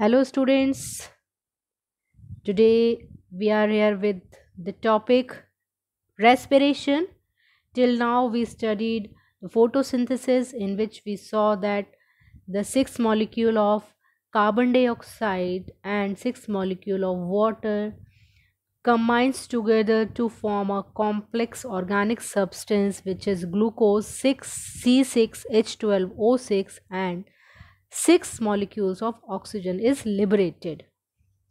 hello students today we are here with the topic respiration till now we studied the photosynthesis in which we saw that the six molecule of carbon dioxide and six molecule of water combines together to form a complex organic substance which is glucose 6c6h12o6 and six molecules of oxygen is liberated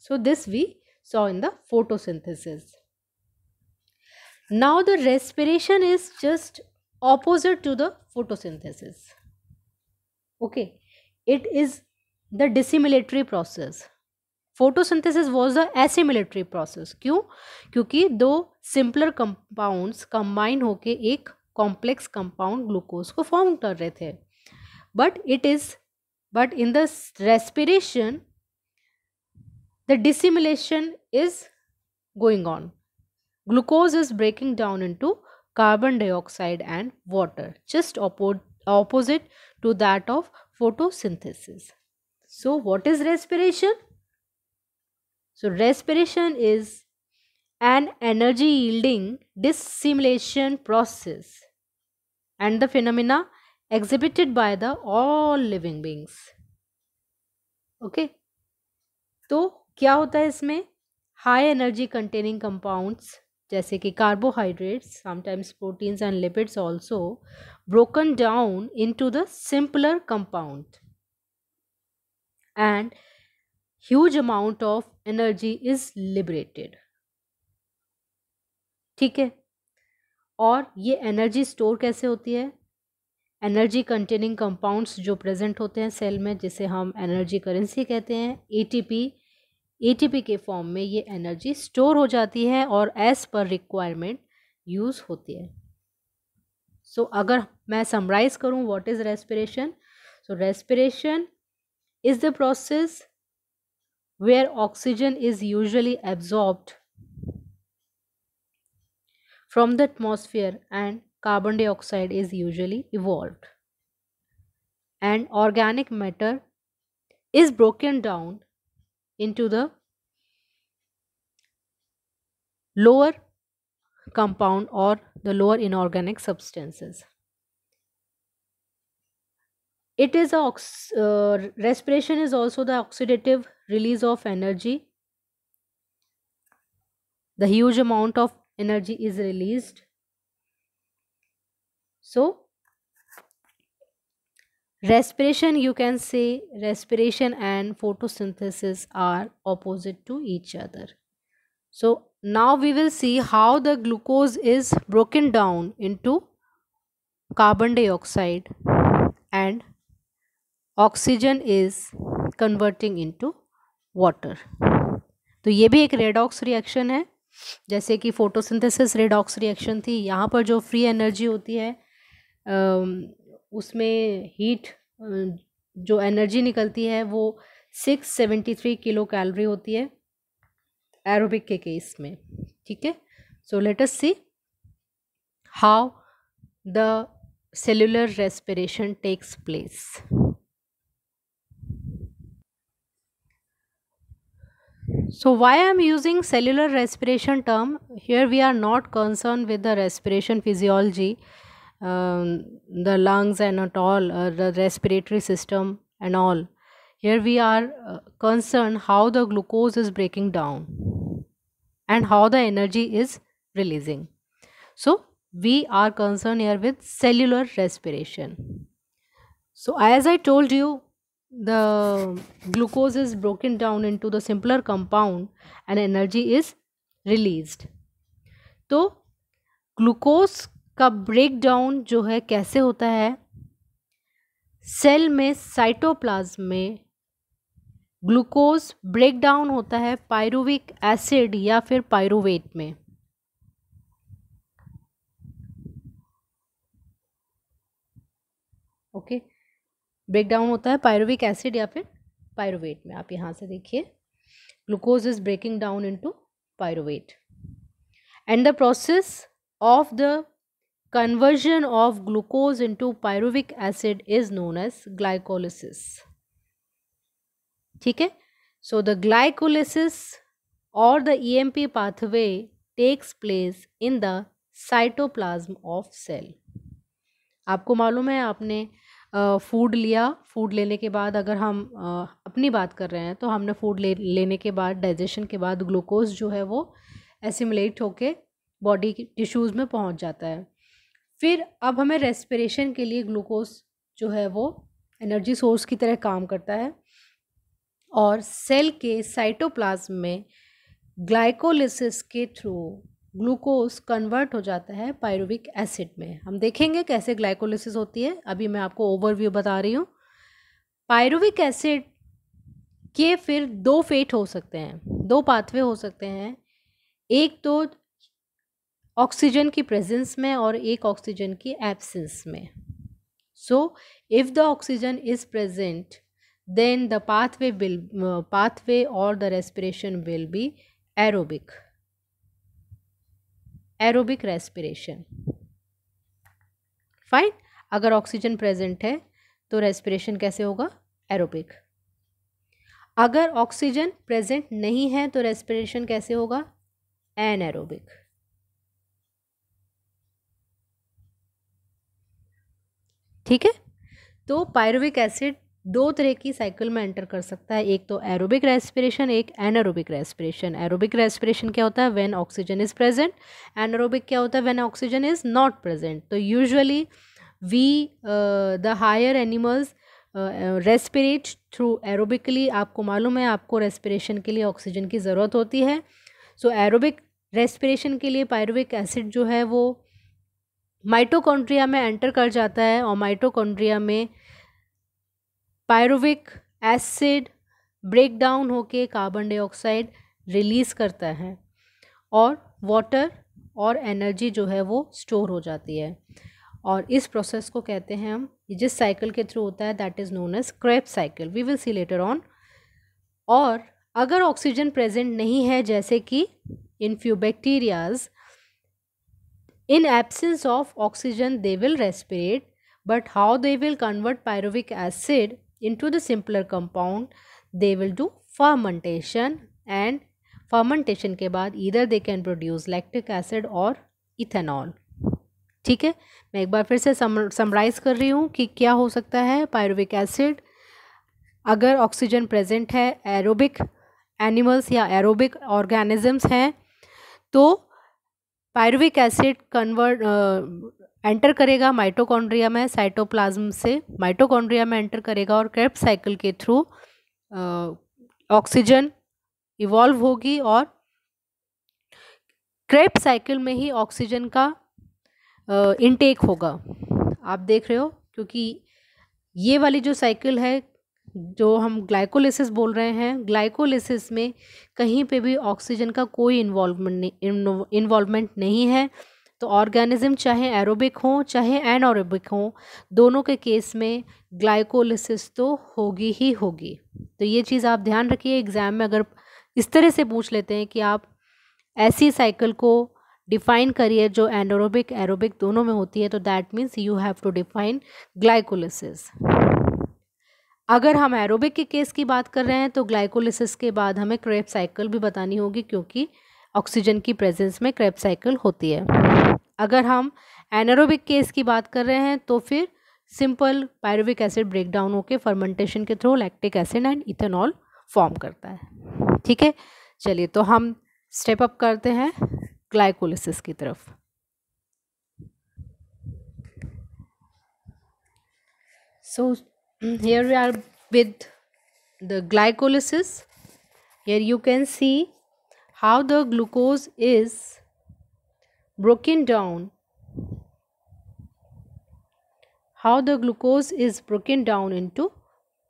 so this we saw in the photosynthesis now the respiration is just opposite to the photosynthesis okay it is the dissimilatory process photosynthesis was the assimilatory process क्यों क्योंकि दो simpler compound combine होकर एक complex compound glucose को form कर रहे थे but it is But in the respiration, the dissimulation is going on. Glucose is breaking down into carbon dioxide and water, just oppo opposite to that of photosynthesis. So, what is respiration? So, respiration is an energy yielding dissimulation process and the phenomena exhibited by the all living beings okay तो क्या होता है इसमें high energy containing compounds जैसे कि carbohydrates sometimes proteins and lipids also broken down into the simpler compound and huge amount of energy is liberated ठीक है और ये एनर्जी स्टोर कैसे होती है एनर्जी कंटेनिंग कंपाउंड्स जो प्रेजेंट होते हैं सेल में जिसे हम एनर्जी करेंसी कहते हैं एटीपी एटीपी के फॉर्म में ये एनर्जी स्टोर हो जाती है और एज़ पर रिक्वायरमेंट यूज़ होती है सो so, अगर मैं समराइज़ करूँ what is respiration so respiration is the process where oxygen is usually absorbed from the atmosphere and carbon dioxide is usually evolved. And organic matter is broken down into the lower compound or the lower inorganic substances. It is a uh, respiration is also the oxidative release of energy. The huge amount of energy is released so respiration you can say respiration and photosynthesis are opposite to each other so now we will see how the glucose is broken down into carbon dioxide and oxygen is converting into water तो ये भी एक redox reaction है जैसे कि photosynthesis redox reaction थी यहाँ पर जो फ्री एनर्जी होती है उसमें हीट जो एनर्जी निकलती है वो six seventy three kilocalorie होती है एरोबिक के केस में ठीक है so let us see how the cellular respiration takes place so why I am using cellular respiration term here we are not concern with the respiration physiology um, the lungs and at all uh, the respiratory system and all here we are uh, concerned how the glucose is breaking down and how the energy is releasing so we are concerned here with cellular respiration so as i told you the glucose is broken down into the simpler compound and energy is released so glucose का breakdown जो है कैसे होता है cell में cytoplasm में glucose breakdown होता है पायरुविक एसिड या फिर पायरुवेट में ओके ब्रेकडाउन होता है पायरुविक एसिड या फिर पायरुवेट में आप यहाँ से देखिए glucose is breaking down into pyruvate and the process of the conversion of glucose into pyruvic acid is known as glycolysis ठीक है so the glycolysis or the EMP pathway takes place in the cytoplasm of cell आपको मालूम है आपने food लिया food लेने के बाद अगर हम अपनी बात कर रहे हैं तो हमने फूड ले लेने के बाद डाइजेशन के बाद ग्लूकोज जो है वो एसिमुलेट होके बॉडी टिश्यूज़ में पहुंच जाता है फिर अब हमें रेस्पिरेशन के लिए ग्लूकोज जो है वो एनर्जी सोर्स की तरह काम करता है और सेल के साइटोप्लाज्म में ग्लाइकोलिसिस के थ्रू ग्लूकोज कन्वर्ट हो जाता है पायरुविक एसिड में हम देखेंगे कैसे ग्लाइकोलिसिस होती है अभी मैं आपको ओवरव्यू बता रही हूँ पायरुविक एसिड के फिर दो फेट हो सकते हैं दो पाथवे हो सकते हैं एक तो ऑक्सीजन की प्रेजेंस में और एक ऑक्सीजन की एब्सेंस में so if the oxygen is present then the pathway will pathway और the respiration will be aerobic aerobic respiration fine अगर ऑक्सीजन प्रेजेंट है तो रेस्पिरेशन कैसे होगा एरोबिक अगर ऑक्सीजन प्रेजेंट नहीं है तो रेस्पिरेशन कैसे होगा एन एरोबिक ठीक है तो पायरुविक एसिड दो तरह की साइकिल में एंटर कर सकता है एक तो एरोबिक रेस्पिरेशन एक एनारोबिक रेस्पिरेशन एरोबिक रेस्पिरेशन क्या होता है when oxygen is present anaerobic क्या होता है when oxygen is not present तो usually we the higher animals respirate through aerobically आपको मालूम है आपको रेस्पिरेशन के लिए ऑक्सीजन की ज़रूरत होती है सो एरोबिक रेस्पिरेशन के लिए पायरुविक एसिड जो है वो माइटोकॉन्ड्रिया में एंटर कर जाता है और माइटोकॉन्ड्रिया में पायरुविक एसिड ब्रेक डाउन होके कार्बन डाइऑक्साइड रिलीज़ करता है और वाटर और एनर्जी जो है वो स्टोर हो जाती है और इस प्रोसेस को कहते हैं हम जिस साइकिल के थ्रू होता है that is known as Krebs cycle we will see later on और अगर ऑक्सीजन प्रेजेंट नहीं है जैसे कि in few bacterias In absence of oxygen, they will respirate, but how they will convert pyruvic acid into the simpler compound, they will do fermentation and fermentation के बाद either they can produce lactic acid or ethanol. ठीक है मैं एक बार फिर से summarise कर रही हूँ कि क्या हो सकता है पायरुविक एसिड अगर ऑक्सीजन प्रेजेंट है एरोबिक एनिमल्स या एरोबिक ऑर्गेनिजम्स हैं तो पायरुविक एसिड कन्वर्ट एंटर करेगा माइटोकॉन्ड्रिया में साइटोप्लाज्म से माइटोकॉन्ड्रिया में एंटर करेगा और क्रेप साइकिल के थ्रू ऑक्सीजन इवॉल्व होगी और क्रेप साइकिल में ही ऑक्सीजन का इनटेक होगा आप देख रहे हो क्योंकि ये वाली जो साइकिल है जो हम ग्लाइकोलिसिस बोल रहे हैं ग्लाइकोलिसिस में कहीं पे भी ऑक्सीजन का कोई इन्वॉल्वमेंट नहीं इन्वॉल्वमेंट नहीं है तो ऑर्गेनिज्म चाहे एरोबिक हो चाहे एनोरोबिक हो दोनों के केस में ग्लाइकोलिसिस तो होगी ही होगी तो ये चीज़ आप ध्यान रखिए एग्ज़ाम में अगर इस तरह से पूछ लेते हैं कि आप ऐसी साइकिल को डिफाइन करिए जो एनोरोबिक एरोबिक दोनों में होती है तो that means you have to define glycolysis अगर हम एरोबिक के केस की बात कर रहे हैं तो ग्लाइकोलिसिस के बाद हमें क्रेप साइकिल भी बतानी होगी क्योंकि ऑक्सीजन की प्रेजेंस में क्रेप साइकिल होती है अगर हम एनारोबिक केस की बात कर रहे हैं तो फिर सिंपल पायरोबिक एसिड ब्रेकडाउन होकर फर्मेंटेशन के through lactic acid and ethanol form करता है ठीक है चलिए तो हम स्टेप अप करते हैं ग्लाइकोलिसिस की तरफ so so, Mm, here we are with the glycolysis here you can see how the glucose is broken down how the glucose is broken down into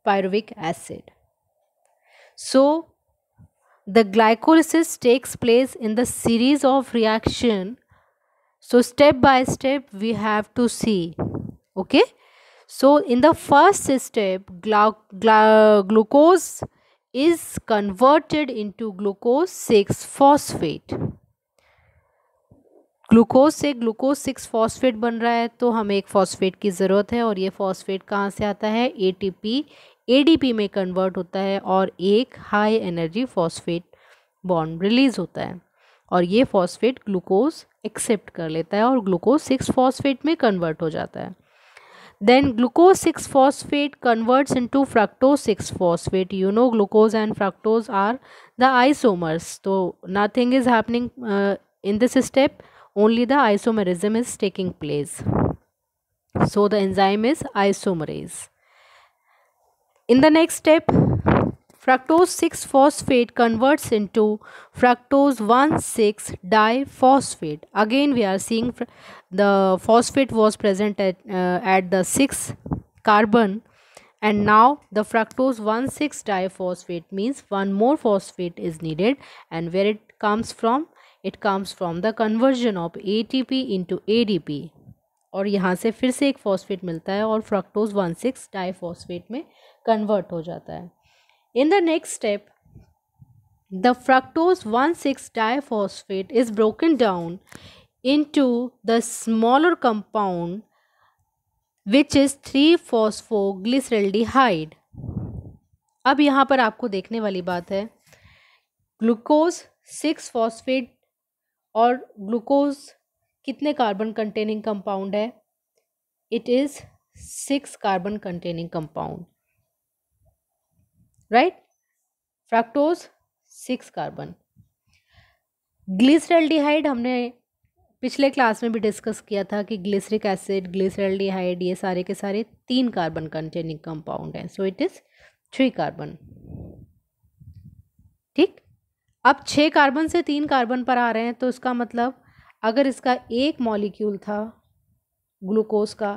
pyruvic acid so the glycolysis takes place in the series of reaction so step by step we have to see okay so in the first step glu glu glucose is converted into glucose 6 phosphate glucose से glucose six phosphate बन रहा है तो हमें एक phosphate की ज़रूरत है और ये फॉस्फेट कहाँ से आता है A A T P D P में कन्वर्ट होता है और एक high energy phosphate bond release होता है और ये फॉस्फेट ग्लूकोज एक्सेप्ट कर लेता है और ग्लूकोज सिक्स फॉस्फेट में कन्वर्ट हो जाता है Then glucose 6-phosphate converts into fructose 6-phosphate. You know glucose and fructose are the isomers. So nothing is happening uh, in this step. Only the isomerism is taking place. So the enzyme is isomerase. In the next step, fructose 6-phosphate converts into fructose 1,6-diphosphate. Again, we are seeing the phosphate was present at, uh, at the 6 carbon and now the fructose 1,6 diphosphate means one more phosphate is needed and where it comes from it comes from the conversion of ATP into ADP और यहाँ से फिर से एक phosphate मिलता है और fructose one six diphosphate में कन्वर्ट हो जाता है In the next step, the fructose one six diphosphate is broken into the smaller compound which is three phosphoglyceraldehyde अब यहाँ पर आपको देखने वाली बात है ग्लूकोज सिक्स फॉस्फेट और ग्लूकोज कितने कार्बन कंटेनिंग कंपाउंड है it is six carbon containing compound right fructose six carbon glyceraldehyde हमने पिछले क्लास में भी डिस्कस किया था कि ग्लिसरिक एसिड ग्लिसरल डिहाइड ये सारे के सारे तीन कार्बन कंटेनिंग कंपाउंड हैं so it is three carbon ठीक अब छः कार्बन से तीन कार्बन पर आ रहे हैं तो इसका मतलब अगर इसका एक मॉलिक्यूल था ग्लूकोज का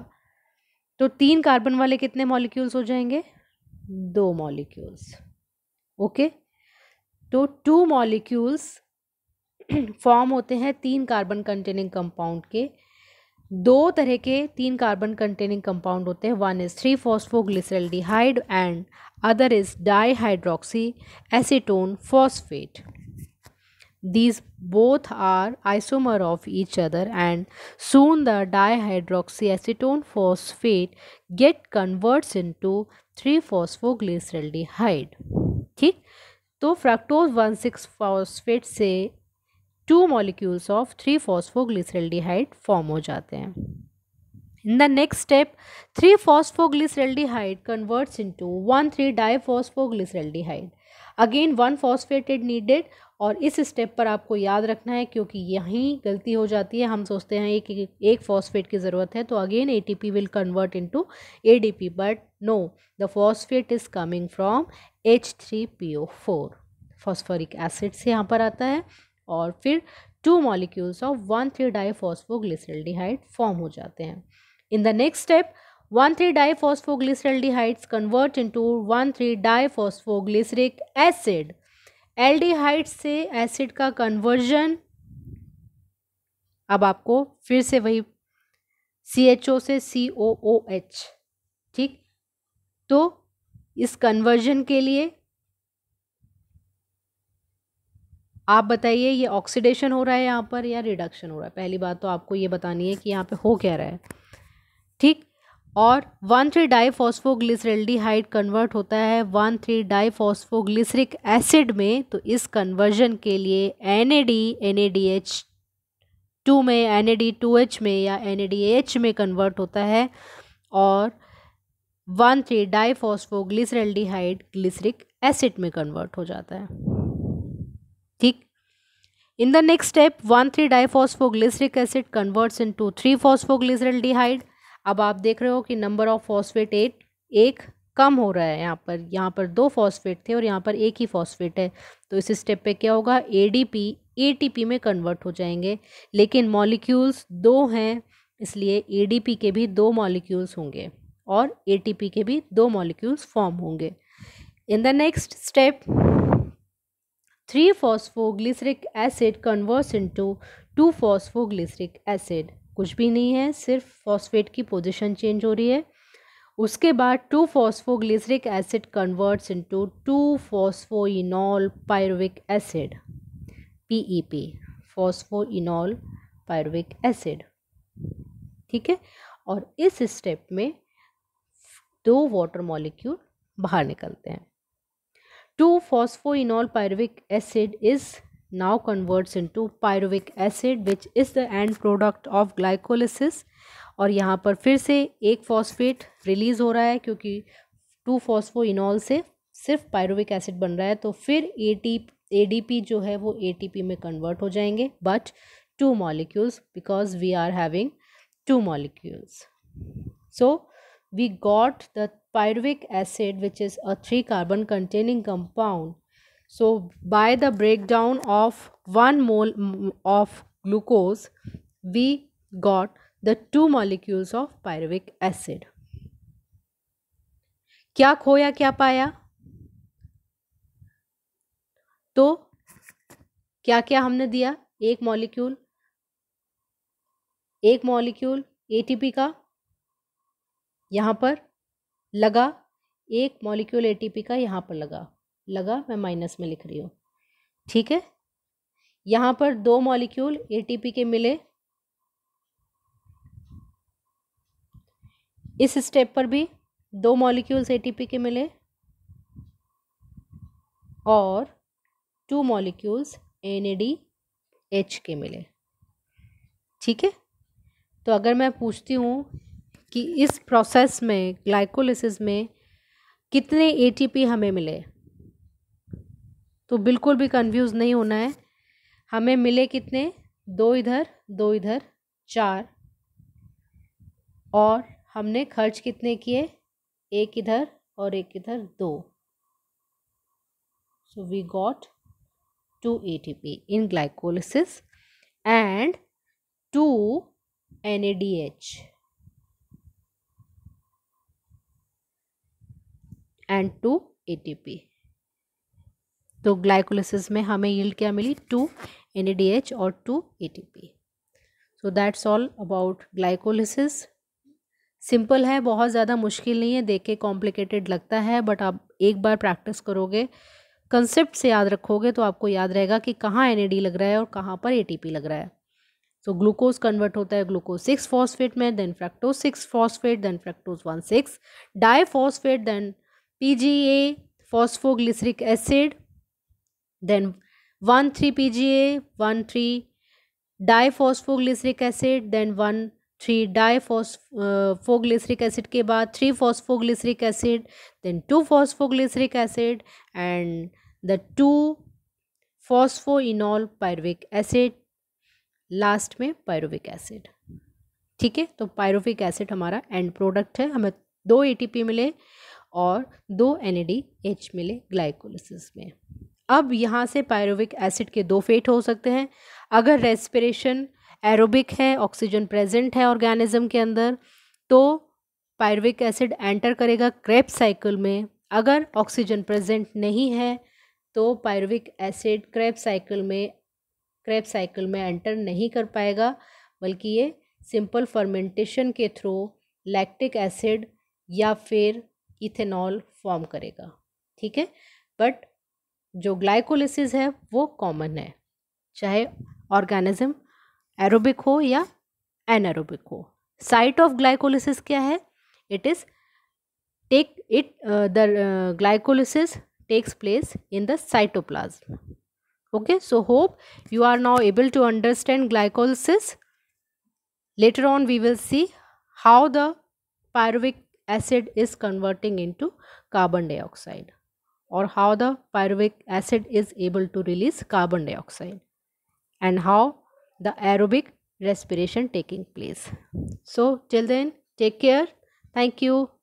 तो तीन कार्बन वाले कितने मॉलिक्यूल्स हो जाएंगे दो मॉलिक्यूल्स ओके तो टू मॉलिक्यूल्स फॉर्म होते हैं तीन कार्बन कंटेनिंग कंपाउंड के दो तरह के तीन कार्बन कंटेनिंग कंपाउंड होते हैं वन इज़ थ्री डिहाइड and other is dihydroxy acetone phosphate these both these both are isomer of each other and soon the dihydroxyacetone phosphate get converts into 3 डिहाइड ठीक तो फ्रक्टोज वन सिक्स फॉस्फेट से two molecules of three phosphoglyceraldehyde form हो जाते हैं in the next step three phosphoglyceraldehyde converts into one three diphosphoglyceraldehyde again one phosphated needed और इस step पर आपको याद रखना है क्योंकि यहीं गलती हो जाती है हम सोचते हैं एक एक फॉस्फेट की ज़रूरत है तो again ATP will convert into ADP but no the phosphate is coming from H three P O four phosphoric acid से यहाँ पर आता है और फिर two molecules of one three diphosphoglyceraldehyde form हो जाते हैं in the next step one three diphosphoglyceraldehydes convert into one three diphosphoglyceric acid aldehyde से एसिड का कन्वर्जन अब आपको फिर से वही सी एच ओ से सी ओ ओ एच ठीक तो इस कन्वर्जन के लिए आप बताइए ये ऑक्सीडेशन हो रहा है यहाँ पर या रिडक्शन हो रहा है पहली बात तो आपको ये बतानी है कि यहाँ पे हो क्या रहा है ठीक और वन थ्री डाईफॉस्फोग्लिसरल्डिहाइड कन्वर्ट होता है वन थ्री डाईफॉस्फोग्लिसरिक एसिड में तो इस कन्वर्जन के लिए N A D N A D H two में N A D two H में या एन ए डी एच में कन्वर्ट होता है और one three diphosphoglyceraldehyde glyceric acid में कन्वर्ट हो जाता है ठीक in the In the next step, acid converts into three 3 डिहाइड अब आप देख रहे हो कि नंबर ऑफ फॉस्फेट एट एक कम हो रहा है यहाँ पर यहाँ पर दो फॉस्फेट थे और यहाँ पर एक ही फॉस्फेट है तो इस स्टेप पे क्या होगा ए एटीपी में कन्वर्ट हो जाएंगे लेकिन मॉलिक्यूल्स दो हैं इसलिए एडीपी के भी दो मॉलिक्यूल्स होंगे और एटीपी के भी दो मॉलिक्यूल्स फॉर्म होंगे in the next step three phosphoglyceric acid converts into two phosphoglyceric acid कुछ भी नहीं है सिर्फ फॉस्फेट की पोजिशन चेंज हो रही है उसके बाद two phosphoglyceric acid converts into two phosphoenol pyruvic acid P E P phosphoenol pyruvic acid ठीक है और इस स्टेप में दो वाटर मॉलिक्यूल बाहर निकलते हैं enol phosphoenol acid is now converts into pyruvic acid which is the end product of glycolysis और यहाँ पर फिर से एक फॉस्फेट रिलीज़ हो रहा है क्योंकि टू फॉस्फोइनॉल से सिर्फ पायरुविक एसिड बन रहा है तो फिर A T A D P जो है वो ए टी पी में कन्वर्ट हो जाएंगे but two molecules because we are having two molecules so we got the pyruvic acid which is a three carbon containing compound so by the breakdown of one mole of glucose we got the two molecules of pyruvic acid क्या खोया क्या पाया तो क्या क्या हमने दिया एक मॉलिक्यूल एक मॉलिक्यूल एटीपी का यहाँ पर लगा एक मॉलिक्यूल एटीपी का यहाँ पर लगा लगा मैं माइनस में लिख रही हूँ ठीक है यहाँ पर दो मॉलिक्यूल एटीपी के मिले इस स्टेप पर भी दो मॉलिक्यूल्स एटीपी के मिले और टू मॉलिक्यूल्स एन के मिले ठीक है तो अगर मैं पूछती हूँ कि इस प्रोसेस में ग्लाइकोलिसिस में कितने एटीपी हमें मिले तो बिल्कुल भी कंफ्यूज नहीं होना है हमें मिले कितने दो इधर दो इधर चार और हमने खर्च कितने किए एक इधर और एक इधर दो so we got T P in glycolysis and two N A D H and two A तो ग्लाइकोलिसिस में हमें यील्ड क्या मिली टू एन और two A so that's all about glycolysis simple है बहुत ज़्यादा मुश्किल नहीं है देख के कॉम्प्लिकेटेड लगता है बट आप एक बार प्रैक्टिस करोगे कंसेप्ट से याद रखोगे तो आपको याद रहेगा कि कहाँ एन लग रहा है और कहाँ पर ए लग रहा है सो ग्लूकोज कन्वर्ट होता है ग्लूकोज सिक्स फॉस्फेट में then fructose six phosphate then fructose one six di phosphate then P G A acid then one three P G A one three di diphosphoglyceric acid then one three di diphosphoglyceric acid के बाद three phosphoglyceric acid then two phosphoglyceric acid and the two phospho enol pyruvic acid last में pyruvic acid ठीक है तो pyruvic acid हमारा end product है हमें दो एटीपी मिले और दो एन मिले ग्लाइकोलिसिस में अब यहाँ से पायरोविक एसिड के दो फेट हो सकते हैं अगर रेस्पिरेशन एरोबिक है ऑक्सीजन प्रेजेंट है ऑर्गेनिज्म के अंदर तो पायरोविक एसिड एंटर करेगा क्रेप साइकिल में अगर ऑक्सीजन प्रेजेंट नहीं है तो पायरोविक एसिड क्रेप साइकिल में क्रेप साइकिल में एंटर नहीं कर पाएगा बल्कि ये सिंपल फर्मेंटेशन के थ्रू लैक्टिक एसिड या फिर इथेनॉल फॉर्म करेगा ठीक है बट जो ग्लाइकोलिसिस है वो कॉमन है चाहे ऑर्गेनिज्म एरोबिक हो या एनएरोबिक हो साइट ऑफ ग्लाइकोलिसिस क्या है it is take it the glycolysis takes place in the cytoplasm okay so hope you are now able to understand glycolysis later on we will see how the pyruvic acid is converting into carbon dioxide or how the pyruvic acid is able to release carbon dioxide and how the aerobic respiration taking place. So till then take care. Thank you.